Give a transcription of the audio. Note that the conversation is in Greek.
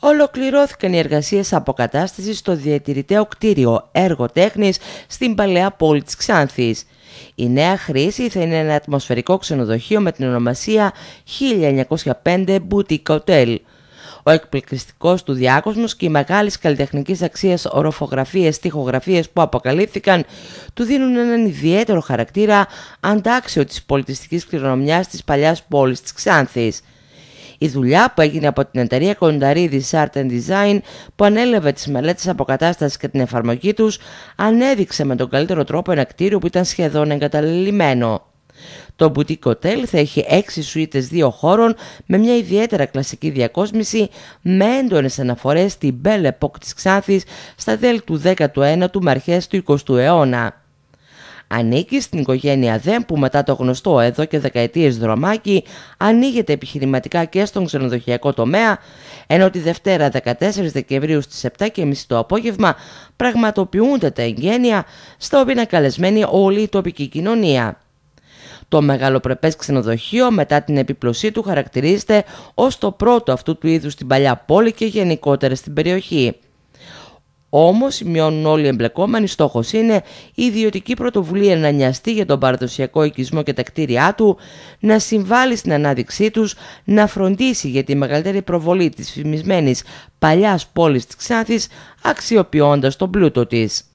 Ολοκληρώθηκαν οι εργασίες αποκατάστασης στο διατηρητέο κτίριο έργο τέχνης στην παλαιά πόλη της Ξάνθης. Η νέα χρήση θα είναι ένα ατμοσφαιρικό ξενοδοχείο με την ονομασία 1905 Boutique Hotel. Ο εκπληκτικό του διάκοσμο και οι μεγάλες καλλιτεχνική αξία οροφογραφίε, τοιχογραφίε που αποκαλύφθηκαν του δίνουν έναν ιδιαίτερο χαρακτήρα αντάξιο της πολιτιστικής κληρονομιάς της παλιάς πόλης της Ξάνθης. Η δουλειά που έγινε από την εταιρεία Κονταρίδη Art and Design που ανέλαβε τις μελέτες αποκατάστασης και την εφαρμογή τους ανέδειξε με τον καλύτερο τρόπο ένα κτίριο που ήταν σχεδόν εγκαταλελειμμένο. Το μπουτί κοτέλ θα έχει έξι σουίτες δύο χώρων με μια ιδιαίτερα κλασική διακόσμηση με έντονες αναφορές στην Belle Époque της Ξάνθης στα τέλη του 19ου με αρχές του 20ου αιώνα. Ανήκει στην οικογένεια ΔΕΜ που μετά το γνωστό εδώ και δεκαετίες δρομάκι ανοίγεται επιχειρηματικά και στον ξενοδοχειακό τομέα, ενώ τη Δευτέρα 14 Δεκεμβρίου στις 7.30 το απόγευμα πραγματοποιούνται τα εγγένεια στα οποία είναι καλεσμένη όλη η τοπική κοινωνία. Το μεγαλοπρεπές ξενοδοχείο μετά την επιπλωσή του χαρακτηρίζεται ως το πρώτο αυτού του είδους στην παλιά πόλη και γενικότερα στην περιοχή. Όμως, σημειώνουν όλοι οι εμπλεκόμενοι, στόχος είναι η ιδιωτική πρωτοβουλία να νοιαστεί για τον παραδοσιακό οικισμό και τα κτίρια του, να συμβάλλει στην ανάδειξή τους, να φροντίσει για τη μεγαλύτερη προβολή της φημισμένης παλιάς πόλης της Ξάνθης, αξιοποιώντας τον πλούτο της.